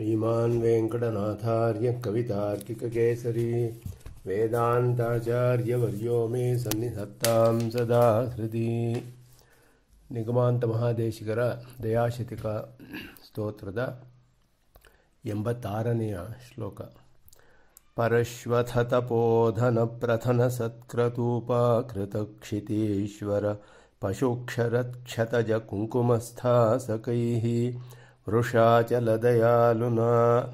श्रीमान्वेङ्कटनाथार्य कवितार्किककेसरी वेदान्ताचार्यवर्यो मे सन्निधत्तां सदा हृदि निगमान्तमहादेशिकर दयाशितिका स्तोत्रद एम्बतारन श्लोक परश्वथतपोधनप्रथनसत्क्रतूपाकृतक्षितीश्वर पशुक्षरत्क्षतजकुङ्कुमस्थासकैः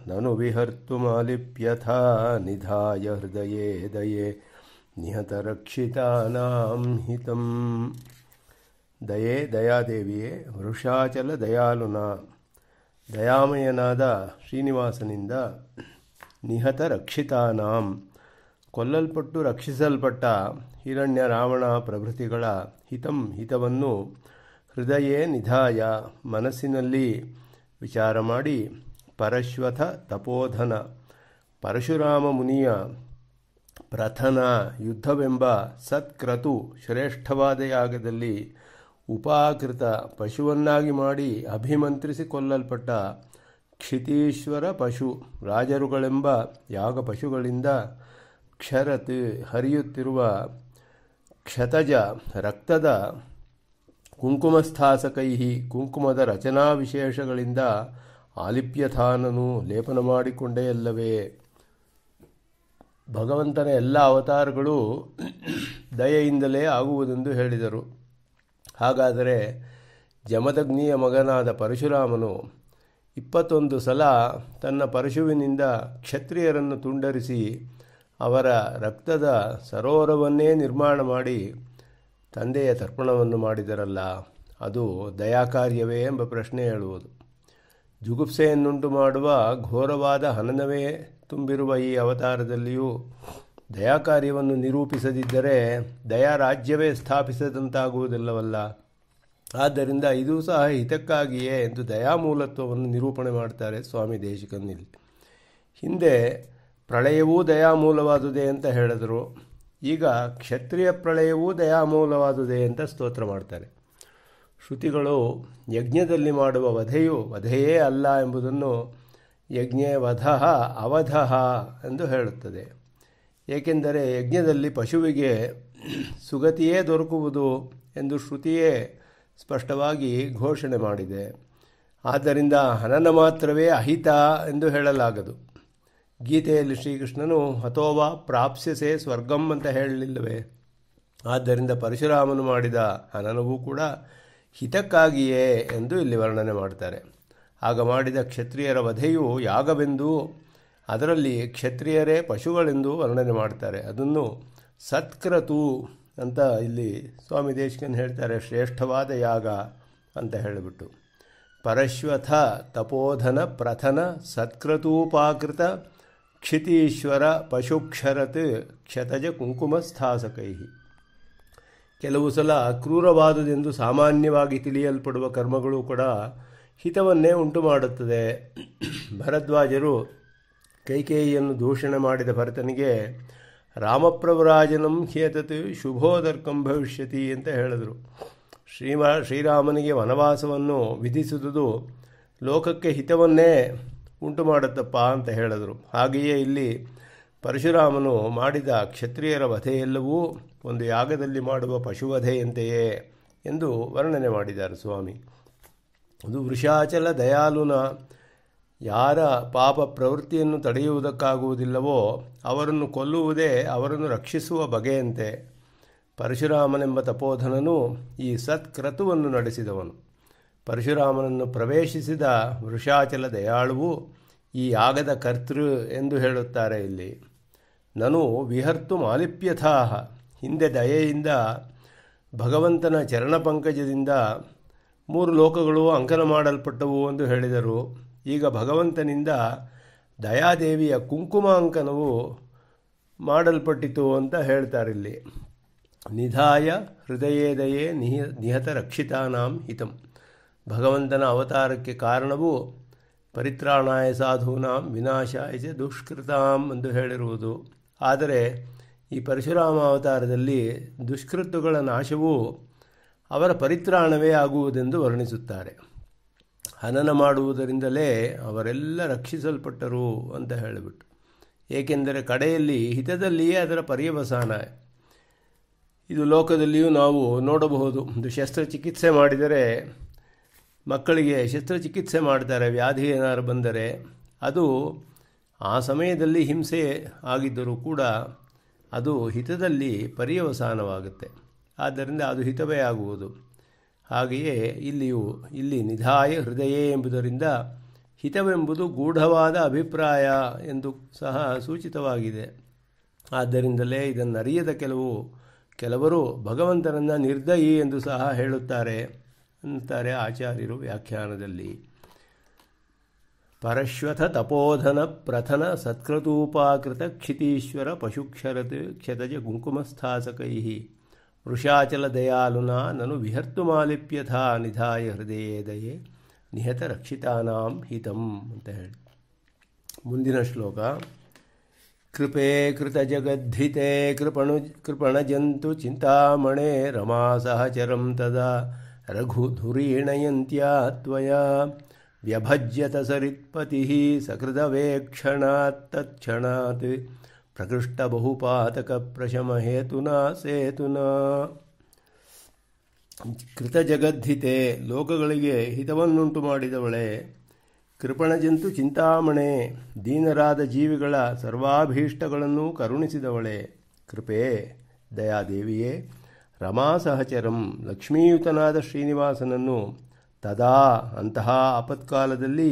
ನನು ವಿಹರ್ತು ಮಾಲಿಪ್ಯಥ ನಿಧಾಯ ಹೃದಯೇ ನಿಹತ ನಿಹತರಕ್ಷಿತಾನಾಂ ಹಿತಂ ದಯೇ ದಯಾದೇವಿಯೇ ವೃಷಾಚಲ ದಯಾಲುನ ದಯಾಮಯನಾದ ಶ್ರೀನಿವಾಸನಿಂದ ನಿಹತ ರಕ್ಷಿತಾನಾಂ ಕೊಲ್ಲಲ್ಪಟ್ಟು ರಕ್ಷಿಸಲ್ಪಟ್ಟ ಹಿರಣ್ಯ ರಾವಣ ಪ್ರಭೃತಿಗಳ ಹಿತಂ ಹಿತವನ್ನು ಹೃದಯೇ ನಿಧಾಯ ಮನಸ್ಸಿನಲ್ಲಿ ವಿಚಾರ ಮಾಡಿ ಪರಶ್ವಥ ತಪೋಧನ ಪರಶುರಾಮ ಮುನಿಯ ಪ್ರಥನ ಯುದ್ಧವೆಂಬ ಸತ್ಕ್ರತು ಶ್ರೇಷ್ಠವಾದ ಯಾಗದಲ್ಲಿ ಉಪಾಕೃತ ಪಶುವನ್ನಾಗಿ ಮಾಡಿ ಕೊಲ್ಲಲ್ಪಟ್ಟ ಕ್ಷಿತೀಶ್ವರ ಪಶು ರಾಜರುಗಳೆಂಬ ಯಾಗ ಪಶುಗಳಿಂದ ಕ್ಷರತಿ ಹರಿಯುತ್ತಿರುವ ಕ್ಷತಜ ರಕ್ತದ ಕುಂಕುಮಸ್ಥಾಸಕೈ ಕುಂಕುಮದ ರಚನಾ ವಿಶೇಷಗಳಿಂದ ಆಲಿಪ್ಯಥಾನನು ಲೇಪನ ಮಾಡಿಕೊಂಡೇ ಅಲ್ಲವೇ ಭಗವಂತನ ಎಲ್ಲ ಅವತಾರಗಳು ದಯೆಯಿಂದಲೇ ಆಗುವುದೆಂದು ಹೇಳಿದರು ಹಾಗಾದರೆ ಜಮದಗ್ನಿಯ ಮಗನಾದ ಪರಶುರಾಮನು ಇಪ್ಪತ್ತೊಂದು ಸಲ ತನ್ನ ಪರಶುವಿನಿಂದ ಕ್ಷತ್ರಿಯರನ್ನು ತುಂಡರಿಸಿ ಅವರ ರಕ್ತದ ಸರೋವರವನ್ನೇ ನಿರ್ಮಾಣ ಮಾಡಿ ತಂದೆಯ ತರ್ಪಣವನ್ನು ಮಾಡಿದರಲ್ಲ ಅದು ದಯಾಕಾರ್ಯವೇ ಎಂಬ ಪ್ರಶ್ನೆ ಹೇಳುವುದು ಜುಗುಪ್ಸೆಯನ್ನುಂಟು ಮಾಡುವ ಘೋರವಾದ ಹನನವೇ ತುಂಬಿರುವ ಈ ಅವತಾರದಲ್ಲಿಯೂ ದಯಾಕಾರ್ಯವನ್ನು ನಿರೂಪಿಸದಿದ್ದರೆ ದಯಾ ರಾಜ್ಯವೇ ಸ್ಥಾಪಿಸದಂತಾಗುವುದಿಲ್ಲವಲ್ಲ ಆದ್ದರಿಂದ ಇದೂ ಸಹ ಹಿತಕ್ಕಾಗಿಯೇ ಎಂದು ದಯಾಮೂಲತ್ವವನ್ನು ನಿರೂಪಣೆ ಮಾಡ್ತಾರೆ ಸ್ವಾಮಿ ದೇಶಿಕನಿಲ್ಲಿ ಹಿಂದೆ ಪ್ರಳಯವೂ ದಯಾಮೂಲವಾದುದೇ ಅಂತ ಹೇಳಿದರು ಈಗ ಕ್ಷತ್ರಿಯ ಪ್ರಳಯವೂ ದಯಾಮೂಲವಾದುದೇ ಅಂತ ಸ್ತೋತ್ರ ಮಾಡ್ತಾರೆ ಶ್ರುತಿಗಳು ಯಜ್ಞದಲ್ಲಿ ಮಾಡುವ ವಧೆಯು ವಧೆಯೇ ಅಲ್ಲ ಎಂಬುದನ್ನು ಯಜ್ಞ ವಧಃ ಅವಧಃ ಎಂದು ಹೇಳುತ್ತದೆ ಏಕೆಂದರೆ ಯಜ್ಞದಲ್ಲಿ ಪಶುವಿಗೆ ಸುಗತಿಯೇ ದೊರಕುವುದು ಎಂದು ಶ್ರುತಿಯೇ ಸ್ಪಷ್ಟವಾಗಿ ಘೋಷಣೆ ಮಾಡಿದೆ ಆದ್ದರಿಂದ ಹನನ ಮಾತ್ರವೇ ಅಹಿತ ಎಂದು ಹೇಳಲಾಗದು ಗೀತೆಯಲ್ಲಿ ಶ್ರೀಕೃಷ್ಣನು ಹತೋವಾ ಪ್ರಾಪ್ಸ್ಯಸೆ ಸ್ವರ್ಗಂ ಅಂತ ಹೇಳಲಿಲ್ಲವೇ ಆದ್ದರಿಂದ ಪರಶುರಾಮನು ಮಾಡಿದ ಹನನವೂ ಕೂಡ ಹಿತಕ್ಕಾಗಿಯೇ ಎಂದು ಇಲ್ಲಿ ವರ್ಣನೆ ಮಾಡ್ತಾರೆ ಆಗ ಮಾಡಿದ ಕ್ಷತ್ರಿಯರ ವಧೆಯು ಯಾಗವೆಂದೂ ಅದರಲ್ಲಿ ಕ್ಷತ್ರಿಯರೇ ಪಶುಗಳೆಂದು ವರ್ಣನೆ ಮಾಡ್ತಾರೆ ಅದನ್ನು ಸತ್ಕ್ರತು ಅಂತ ಇಲ್ಲಿ ಸ್ವಾಮಿ ದೇಶಿಕನ್ ಹೇಳ್ತಾರೆ ಶ್ರೇಷ್ಠವಾದ ಯಾಗ ಅಂತ ಹೇಳಿಬಿಟ್ಟು ಪರಶ್ವಥ ತಪೋಧನ ಪ್ರಥನ ಸತ್ಕ್ರತೂಪಾಕೃತ ಕ್ಷಿತೀಶ್ವರ ಪಶುಕ್ಷರತ್ ಕ್ಷತಜ ಕುಂಕುಮಸ್ಥಾಸಕೈಹಿ ಕೆಲವು ಸಲ ಕ್ರೂರವಾದುದೆಂದು ಸಾಮಾನ್ಯವಾಗಿ ತಿಳಿಯಲ್ಪಡುವ ಕರ್ಮಗಳು ಕೂಡ ಹಿತವನ್ನೇ ಉಂಟು ಮಾಡುತ್ತದೆ ಭರದ್ವಾಜರು ಕೈಕೇಯಿಯನ್ನು ದೂಷಣೆ ಮಾಡಿದ ಭರತನಿಗೆ ರಾಮಪ್ರಭುರಾಜನಂ ಹೇತತ್ ಶುಭೋದರ್ಕಂ ಭವಿಷ್ಯತಿ ಅಂತ ಹೇಳಿದರು ಶ್ರೀಮ ಶ್ರೀರಾಮನಿಗೆ ವನವಾಸವನ್ನು ವಿಧಿಸುವುದು ಲೋಕಕ್ಕೆ ಹಿತವನ್ನೇ ಉಂಟು ಮಾಡುತ್ತಪ್ಪ ಅಂತ ಹೇಳಿದರು ಹಾಗೆಯೇ ಇಲ್ಲಿ ಪರಶುರಾಮನು ಮಾಡಿದ ಕ್ಷತ್ರಿಯರ ವಧೆಯೆಲ್ಲವೂ ಒಂದು ಯಾಗದಲ್ಲಿ ಮಾಡುವ ಪಶುವಧೆಯಂತೆಯೇ ಎಂದು ವರ್ಣನೆ ಮಾಡಿದ್ದಾರೆ ಸ್ವಾಮಿ ಅದು ವೃಷಾಚಲ ದಯಾಲುನ ಯಾರ ಪಾಪ ಪ್ರವೃತ್ತಿಯನ್ನು ತಡೆಯುವುದಕ್ಕಾಗುವುದಿಲ್ಲವೋ ಅವರನ್ನು ಕೊಲ್ಲುವುದೇ ಅವರನ್ನು ರಕ್ಷಿಸುವ ಬಗೆಯಂತೆ ಪರಶುರಾಮನೆಂಬ ತಪೋಧನನು ಈ ಸತ್ಕ್ರತುವನ್ನು ನಡೆಸಿದವನು ಪರಶುರಾಮನನ್ನು ಪ್ರವೇಶಿಸಿದ ವೃಷಾಚಲ ದಯಾಳುವು ಈ ಯಾಗದ ಕರ್ತೃ ಎಂದು ಹೇಳುತ್ತಾರೆ ಇಲ್ಲಿ ನಾನು ವಿಹರ್ತು ಮಾಲಿಪ್ಯಥಾಹ ಹಿಂದೆ ದಯೆಯಿಂದ ಭಗವಂತನ ಚರಣ ಪಂಕಜದಿಂದ ಮೂರು ಲೋಕಗಳು ಅಂಕನ ಮಾಡಲ್ಪಟ್ಟವು ಎಂದು ಹೇಳಿದರು ಈಗ ಭಗವಂತನಿಂದ ದಯಾದೇವಿಯ ಕುಂಕುಮ ಅಂಕನವು ಮಾಡಲ್ಪಟ್ಟಿತು ಅಂತ ಹೇಳ್ತಾರಿಲ್ಲಿ ನಿಧಾಯ ಹೃದಯೇದಯೇ ನಿಹ ನಿಹತ ರಕ್ಷಿತಾನಾಂ ಹಿತಂ ಭಗವಂತನ ಅವತಾರಕ್ಕೆ ಕಾರಣವು ಪರಿತ್ರಾಣಾಯ ಸಾಧೂನಾಂ ವಿನಾಶಾಯ ದುಷ್ಕೃತಾಂ ಎಂದು ಹೇಳಿರುವುದು ಆದರೆ ಈ ಪರಶುರಾಮ ಅವತಾರದಲ್ಲಿ ದುಷ್ಕೃತುಗಳ ನಾಶವು ಅವರ ಪರಿತ್ರಾಣವೇ ಆಗುವುದೆಂದು ವರ್ಣಿಸುತ್ತಾರೆ ಹನನ ಮಾಡುವುದರಿಂದಲೇ ಅವರೆಲ್ಲ ರಕ್ಷಿಸಲ್ಪಟ್ಟರು ಅಂತ ಹೇಳಿಬಿಟ್ಟು ಏಕೆಂದರೆ ಕಡೆಯಲ್ಲಿ ಹಿತದಲ್ಲಿಯೇ ಅದರ ಪರ್ಯವಸಾನ ಇದು ಲೋಕದಲ್ಲಿಯೂ ನಾವು ನೋಡಬಹುದು ಒಂದು ಶಸ್ತ್ರಚಿಕಿತ್ಸೆ ಮಾಡಿದರೆ ಮಕ್ಕಳಿಗೆ ಶಸ್ತ್ರಚಿಕಿತ್ಸೆ ಮಾಡ್ತಾರೆ ವ್ಯಾಧಿ ಏನಾದ್ರು ಬಂದರೆ ಅದು ಆ ಸಮಯದಲ್ಲಿ ಹಿಂಸೆ ಆಗಿದ್ದರೂ ಕೂಡ ಅದು ಹಿತದಲ್ಲಿ ಪರ್ಯವಸಾನವಾಗುತ್ತೆ ಆದ್ದರಿಂದ ಅದು ಹಿತವೇ ಆಗುವುದು ಹಾಗೆಯೇ ಇಲ್ಲಿಯೂ ಇಲ್ಲಿ ನಿಧಾಯ ಹೃದಯೇ ಎಂಬುದರಿಂದ ಹಿತವೆಂಬುದು ಗೂಢವಾದ ಅಭಿಪ್ರಾಯ ಎಂದು ಸಹ ಸೂಚಿತವಾಗಿದೆ ಆದ್ದರಿಂದಲೇ ಇದನ್ನರಿಯದ ಕೆಲವು ಕೆಲವರು ಭಗವಂತನನ್ನು ನಿರ್ದಯಿ ಎಂದು ಸಹ ಹೇಳುತ್ತಾರೆ आचार्यव्याख्यानदली परश्वथतपोधनप्रथनसत्कृतूपाकृतक्षितीश्वर पशुक्षर क्षतज कुङ्कुमस्थासकैः दयालुना ननु विहर्तुमालिप्यथा निधाय हृदये दये निहतरक्षितानाम् हितम् अन्तनश्लोक कृपे कृतजगद्धृते कृपणु कृपणजन्तु चिन्तामणे रमासहचरं तदा रघुधुरीणयन्त्या त्वया व्यभज्यत सरित्पतिः ಬಹುಪಾತಕ प्रकृष्टबहुपातकप्रशमहेतुना सेतुना ಕೃತಜಗದ್ಧಿತೆ ಲೋಕಗಳಿಗೆ ಹಿತವನ್ನುಂಟು ಮಾಡಿದವಳೆ ಕೃಪಣಜಂತು ಚಿಂತಾಮಣೆ ದೀನರಾದ ಜೀವಿಗಳ ಸರ್ವಾಭೀಷ್ಟಗಳನ್ನು ಕರುಣಿಸಿದವಳೆ ಕೃಪೆ ದಯಾದೇವಿಯೇ ರಮಾಸಹಚರಂ ಲಕ್ಷ್ಮೀಯುತನಾದ ಶ್ರೀನಿವಾಸನನ್ನು ತದಾ ಅಂತಹ ಆಪತ್ಕಾಲದಲ್ಲಿ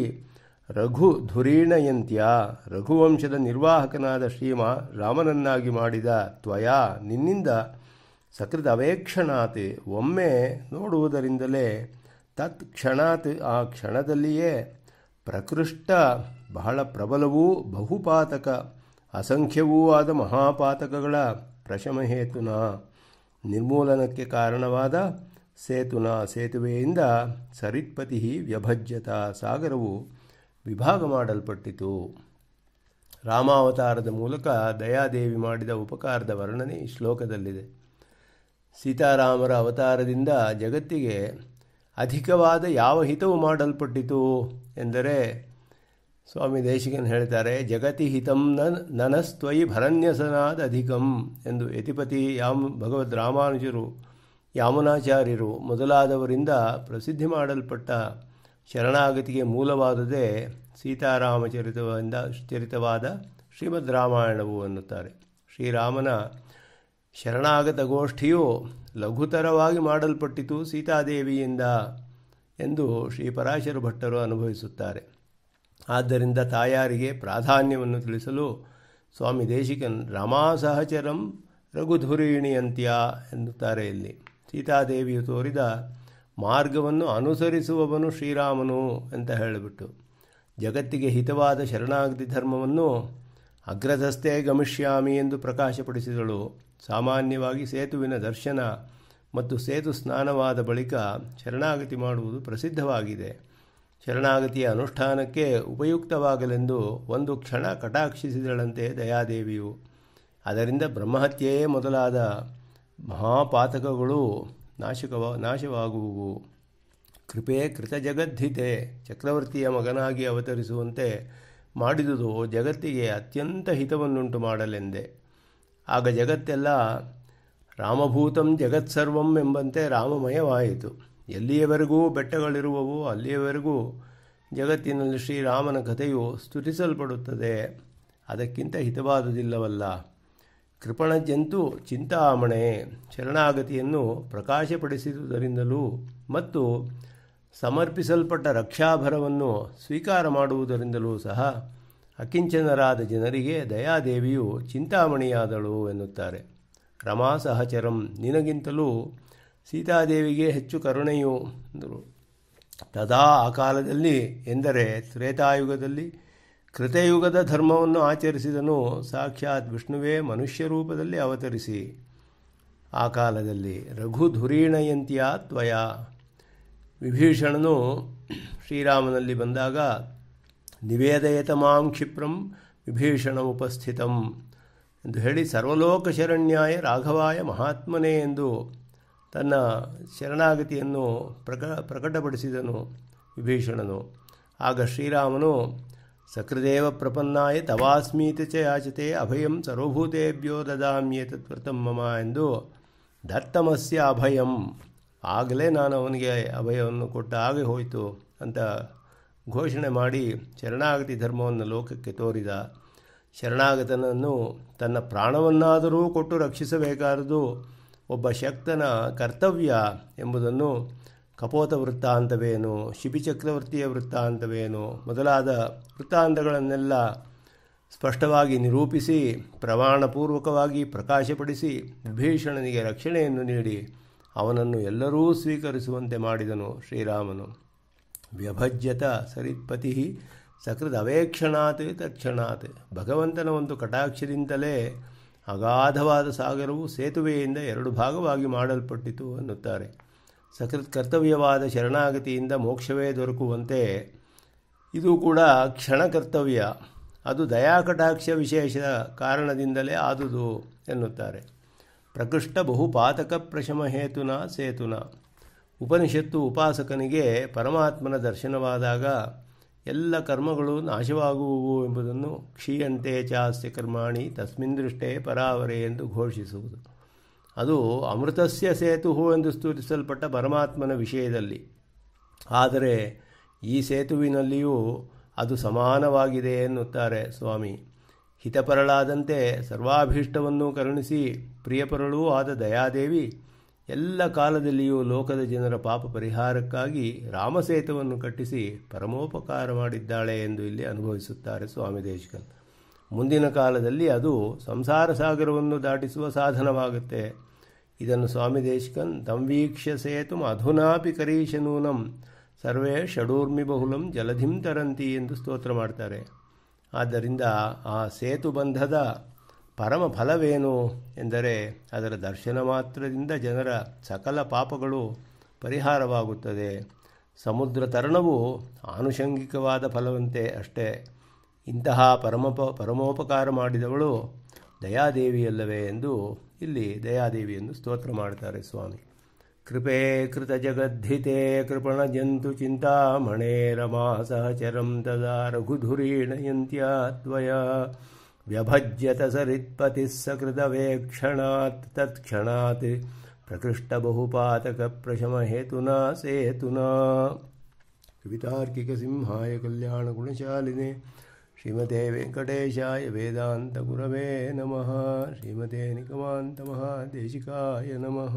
ರಘು ಧುರೀಣಯಂತ್ಯ ರಘುವಂಶದ ನಿರ್ವಾಹಕನಾದ ಶ್ರೀಮ ರಾಮನನ್ನಾಗಿ ಮಾಡಿದ ತ್ವಯ ನಿನ್ನಿಂದ ಸಕೃತ ಅವೇಕ್ಷಣಾತ್ ಒಮ್ಮೆ ನೋಡುವುದರಿಂದಲೇ ತತ್ ಕ್ಷಣಾತ್ ಆ ಕ್ಷಣದಲ್ಲಿಯೇ ಪ್ರಕೃಷ್ಟ ಬಹಳ ಪ್ರಬಲವೂ ಬಹುಪಾತಕ ಅಸಂಖ್ಯವೂ ಆದ ಮಹಾಪಾತಕಗಳ ಪ್ರಶಮಹೇತುನ ನಿರ್ಮೂಲನಕ್ಕೆ ಕಾರಣವಾದ ಸೇತುನ ಸೇತುವೆಯಿಂದ ಸರಿತ್ಪತಿ ವ್ಯಭಜ್ಯತ ಸಾಗರವು ವಿಭಾಗ ಮಾಡಲ್ಪಟ್ಟಿತು ರಾಮಾವತಾರದ ಮೂಲಕ ದಯಾದೇವಿ ಮಾಡಿದ ಉಪಕಾರದ ವರ್ಣನೆ ಈ ಶ್ಲೋಕದಲ್ಲಿದೆ ಸೀತಾರಾಮರ ಅವತಾರದಿಂದ ಜಗತ್ತಿಗೆ ಅಧಿಕವಾದ ಯಾವ ಹಿತವು ಮಾಡಲ್ಪಟ್ಟಿತು ಎಂದರೆ ಸ್ವಾಮಿ ದೇಶಿಕನ್ ಹೇಳ್ತಾರೆ ಜಗತಿ ಹಿತಂ ನನ್ ನನಸ್ತ್ವಯಿ ಭರನ್ಯಸನಾದ ಅಧಿಕಂ ಎಂದು ಯತಿಪತಿ ಯಾಮ್ ಭಗವದ್ ರಾಮಾನುಜರು ಯಾಮುನಾಚಾರ್ಯರು ಮೊದಲಾದವರಿಂದ ಪ್ರಸಿದ್ಧಿ ಮಾಡಲ್ಪಟ್ಟ ಶರಣಾಗತಿಗೆ ಮೂಲವಾದುದೇ ಸೀತಾರಾಮಚರಿತವಿಂದ ಚರಿತವಾದ ಶ್ರೀಮದ್ ರಾಮಾಯಣವು ಅನ್ನುತ್ತಾರೆ ಶ್ರೀರಾಮನ ಶರಣಾಗತ ಗೋಷ್ಠಿಯು ಲಘುತರವಾಗಿ ಮಾಡಲ್ಪಟ್ಟಿತು ಸೀತಾದೇವಿಯಿಂದ ಎಂದು ಶ್ರೀ ಪರಾಶರ ಭಟ್ಟರು ಅನುಭವಿಸುತ್ತಾರೆ ಆದ್ದರಿಂದ ತಾಯಾರಿಗೆ ಪ್ರಾಧಾನ್ಯವನ್ನು ತಿಳಿಸಲು ಸ್ವಾಮಿ ದೇಶಿಕನ್ ರಮಾಸಹಚರಂ ರಘುಧುರೀಣಿಯಂತ್ಯ ಎನ್ನುತ್ತಾರೆ ಇಲ್ಲಿ ಸೀತಾದೇವಿಯು ತೋರಿದ ಮಾರ್ಗವನ್ನು ಅನುಸರಿಸುವವನು ಶ್ರೀರಾಮನು ಅಂತ ಹೇಳಿಬಿಟ್ಟು ಜಗತ್ತಿಗೆ ಹಿತವಾದ ಶರಣಾಗತಿ ಧರ್ಮವನ್ನು ಅಗ್ರಧಸ್ಥೆ ಗಮಿಷ್ಯಾಮಿ ಎಂದು ಪ್ರಕಾಶಪಡಿಸಿದಳು ಸಾಮಾನ್ಯವಾಗಿ ಸೇತುವಿನ ದರ್ಶನ ಮತ್ತು ಸೇತು ಸ್ನಾನವಾದ ಬಳಿಕ ಶರಣಾಗತಿ ಮಾಡುವುದು ಪ್ರಸಿದ್ಧವಾಗಿದೆ ಶರಣಾಗತಿಯ ಅನುಷ್ಠಾನಕ್ಕೆ ಉಪಯುಕ್ತವಾಗಲೆಂದು ಒಂದು ಕ್ಷಣ ಕಟಾಕ್ಷಿಸಿದಳಂತೆ ದಯಾದೇವಿಯು ಅದರಿಂದ ಬ್ರಹ್ಮಹತ್ಯೆಯೇ ಮೊದಲಾದ ಮಹಾಪಾತಕಗಳು ನಾಶಕವ ನಾಶವಾಗುವು ಕೃಪೆ ಕೃತಜಗದ್ಧಿತೆ ಚಕ್ರವರ್ತಿಯ ಮಗನಾಗಿ ಅವತರಿಸುವಂತೆ ಮಾಡಿದುದು ಜಗತ್ತಿಗೆ ಅತ್ಯಂತ ಹಿತವನ್ನುಂಟು ಮಾಡಲೆಂದೆ ಆಗ ಜಗತ್ತೆಲ್ಲ ರಾಮಭೂತಂ ಜಗತ್ಸರ್ವಂ ಎಂಬಂತೆ ರಾಮಮಯವಾಯಿತು ಎಲ್ಲಿಯವರೆಗೂ ಬೆಟ್ಟಗಳಿರುವವು ಅಲ್ಲಿಯವರೆಗೂ ಜಗತ್ತಿನಲ್ಲಿ ಶ್ರೀರಾಮನ ಕಥೆಯು ಸ್ತುತಿಸಲ್ಪಡುತ್ತದೆ ಅದಕ್ಕಿಂತ ಹಿತವಾದುದಿಲ್ಲವಲ್ಲ ಕೃಪಣಜಂತು ಚಿಂತಾಮಣೆ ಶರಣಾಗತಿಯನ್ನು ಪ್ರಕಾಶಪಡಿಸಿದುದರಿಂದಲೂ ಮತ್ತು ಸಮರ್ಪಿಸಲ್ಪಟ್ಟ ರಕ್ಷಾಭರವನ್ನು ಸ್ವೀಕಾರ ಮಾಡುವುದರಿಂದಲೂ ಸಹ ಅಕಿಂಚನರಾದ ಜನರಿಗೆ ದಯಾದೇವಿಯು ಚಿಂತಾಮಣಿಯಾದಳು ಎನ್ನುತ್ತಾರೆ ರಮಾಸಹಚರಂ ನಿನಗಿಂತಲೂ ಸೀತಾದೇವಿಗೆ ಹೆಚ್ಚು ಕರುಣೆಯು ಎಂದರು ತದಾ ಆ ಕಾಲದಲ್ಲಿ ಎಂದರೆ ತ್ರೇತಾಯುಗದಲ್ಲಿ ಕೃತಯುಗದ ಧರ್ಮವನ್ನು ಆಚರಿಸಿದನು ಸಾಕ್ಷಾತ್ ವಿಷ್ಣುವೇ ಮನುಷ್ಯ ರೂಪದಲ್ಲಿ ಅವತರಿಸಿ ಆ ಕಾಲದಲ್ಲಿ ರಘುಧುರೀಣಯಂತಿಯ ತ್ವಯ ವಿಭೀಷಣನು ಶ್ರೀರಾಮನಲ್ಲಿ ಬಂದಾಗ ನಿವೇದಯತ ಮಾಂ ಕ್ಷಿಪ್ರಂ ವಿಭೀಷಣ ಉಪಸ್ಥಿತಂ ಎಂದು ಹೇಳಿ ಸರ್ವಲೋಕ ಶರಣ್ಯಾಯ ರಾಘವಾಯ ಮಹಾತ್ಮನೇ ಎಂದು ತನ್ನ ಶರಣಾಗತಿಯನ್ನು ಪ್ರಕ ಪ್ರಕಟಪಡಿಸಿದನು ವಿಭೀಷಣನು ಆಗ ಶ್ರೀರಾಮನು ಸಕೃದೇವ ಪ್ರಪನ್ನಾಯ ತವಾಸ್ಮೀತಿ ಚ ಯಾಚತೆ ಅಭಯಂ ಸರ್ವಭೂತೇಭ್ಯೋ ದದಾಮ್ಯೇತತ್ವೃತಂ ಮಮ ಎಂದು ದತ್ತಮಸ್ಯ ಅಭಯಂ ಆಗಲೇ ನಾನು ಅವನಿಗೆ ಅಭಯವನ್ನು ಕೊಟ್ಟ ಹಾಗೆ ಹೋಯಿತು ಅಂತ ಘೋಷಣೆ ಮಾಡಿ ಶರಣಾಗತಿ ಧರ್ಮವನ್ನು ಲೋಕಕ್ಕೆ ತೋರಿದ ಶರಣಾಗತನನ್ನು ತನ್ನ ಪ್ರಾಣವನ್ನಾದರೂ ಕೊಟ್ಟು ರಕ್ಷಿಸಬೇಕಾದದು ಒಬ್ಬ ಶಕ್ತನ ಕರ್ತವ್ಯ ಎಂಬುದನ್ನು ಕಪೋತ ವೃತ್ತಾಂತವೇನು ಶಿಬಿಚಕ್ರವರ್ತಿಯ ವೃತ್ತಾಂತವೇನು ಮೊದಲಾದ ವೃತ್ತಾಂತಗಳನ್ನೆಲ್ಲ ಸ್ಪಷ್ಟವಾಗಿ ನಿರೂಪಿಸಿ ಪ್ರಮಾಣಪೂರ್ವಕವಾಗಿ ಪ್ರಕಾಶಪಡಿಸಿ ವಿಭೀಷಣನಿಗೆ ರಕ್ಷಣೆಯನ್ನು ನೀಡಿ ಅವನನ್ನು ಎಲ್ಲರೂ ಸ್ವೀಕರಿಸುವಂತೆ ಮಾಡಿದನು ಶ್ರೀರಾಮನು ವ್ಯಭಜ್ಯತ ಸರಿತ್ಪತಿ ಸಕೃದವೇಕ್ಷಣಾತ್ ತಕ್ಷಣಾತ್ ಭಗವಂತನ ಒಂದು ಕಟಾಕ್ಷದಿಂದಲೇ ಅಗಾಧವಾದ ಸಾಗರವು ಸೇತುವೆಯಿಂದ ಎರಡು ಭಾಗವಾಗಿ ಮಾಡಲ್ಪಟ್ಟಿತು ಅನ್ನುತ್ತಾರೆ ಸಕೃತ್ ಕರ್ತವ್ಯವಾದ ಶರಣಾಗತಿಯಿಂದ ಮೋಕ್ಷವೇ ದೊರಕುವಂತೆ ಇದು ಕೂಡ ಕ್ಷಣ ಕರ್ತವ್ಯ ಅದು ದಯಾಕಟಾಕ್ಷ ವಿಶೇಷ ಕಾರಣದಿಂದಲೇ ಆದುದು ಎನ್ನುತ್ತಾರೆ ಪ್ರಕೃಷ್ಟ ಬಹುಪಾತಕ ಪ್ರಶಮ ಹೇತುನ ಸೇತುನ ಉಪನಿಷತ್ತು ಉಪಾಸಕನಿಗೆ ಪರಮಾತ್ಮನ ದರ್ಶನವಾದಾಗ ಎಲ್ಲ ಕರ್ಮಗಳು ನಾಶವಾಗುವು ಎಂಬುದನ್ನು ಕ್ಷೀಯಂತೆ ಚಾಸ್ತಿ ಕರ್ಮಾಣಿ ತಸ್ಮಿನ್ ದೃಷ್ಟೇ ಪರಾವರೆ ಎಂದು ಘೋಷಿಸುವುದು ಅದು ಅಮೃತಸ್ಯ ಸೇತು ಎಂದು ಸ್ತುತಿಸಲ್ಪಟ್ಟ ಪರಮಾತ್ಮನ ವಿಷಯದಲ್ಲಿ ಆದರೆ ಈ ಸೇತುವಿನಲ್ಲಿಯೂ ಅದು ಸಮಾನವಾಗಿದೆ ಎನ್ನುತ್ತಾರೆ ಸ್ವಾಮಿ ಹಿತಪರಳಾದಂತೆ ಸರ್ವಾಭೀಷ್ಟವನ್ನು ಕರುಣಿಸಿ ಪ್ರಿಯಪರಳೂ ಆದ ದಯಾದೇವಿ ಎಲ್ಲ ಕಾಲದಲ್ಲಿಯೂ ಲೋಕದ ಜನರ ಪಾಪ ಪರಿಹಾರಕ್ಕಾಗಿ ರಾಮಸೇತವನ್ನು ಕಟ್ಟಿಸಿ ಪರಮೋಪಕಾರ ಮಾಡಿದ್ದಾಳೆ ಎಂದು ಇಲ್ಲಿ ಅನುಭವಿಸುತ್ತಾರೆ ಸ್ವಾಮಿ ದೇಶಿಕನ್ ಮುಂದಿನ ಕಾಲದಲ್ಲಿ ಅದು ಸಂಸಾರ ಸಾಗರವನ್ನು ದಾಟಿಸುವ ಸಾಧನವಾಗುತ್ತೆ ಇದನ್ನು ಸ್ವಾಮಿ ದೇಶಿಕನ್ ದಂವೀಕ್ಷ ಸೇತು ಅಧುನಾಪಿ ನೂನಂ ಸರ್ವೇ ಷಡೂರ್ಮಿ ಬಹುಲಂ ಜಲಧಿಂ ತರಂತಿ ಎಂದು ಸ್ತೋತ್ರ ಮಾಡ್ತಾರೆ ಆದ್ದರಿಂದ ಆ ಸೇತುಬಂಧದ ಪರಮ ಫಲವೇನು ಎಂದರೆ ಅದರ ದರ್ಶನ ಮಾತ್ರದಿಂದ ಜನರ ಸಕಲ ಪಾಪಗಳು ಪರಿಹಾರವಾಗುತ್ತದೆ ಸಮುದ್ರ ತರಣವು ಆನುಷಂಗಿಕವಾದ ಫಲವಂತೆ ಅಷ್ಟೇ ಇಂತಹ ಪರಮಪ ಪರಮೋಪಕಾರ ಮಾಡಿದವಳು ದಯಾದೇವಿಯಲ್ಲವೇ ಎಂದು ಇಲ್ಲಿ ದಯಾದೇವಿಯನ್ನು ಸ್ತೋತ್ರ ಮಾಡ್ತಾರೆ ಸ್ವಾಮಿ ಕೃಪೆ ಕೃತ ಜಗದ್ಧಿತೆ ಕೃಪಣ ಜಂತು ಚಿಂತಾಮಣೇ ರಮಾ ಸಹಚರಂ ತದಾ ರಘುಧುರೀಣಯಂತ್ಯ सरित्पतिः सकृतवेक्षणात् तत्क्षणात् प्रकृष्टबहुपातकप्रशमहेतुना सेतुना वितार्किकसिंहाय कल्याणगुणशालिने श्रीमते वेङ्कटेशाय वेदान्तगुरवे नमः श्रीमते निगमान्तमहादेशिकाय नमः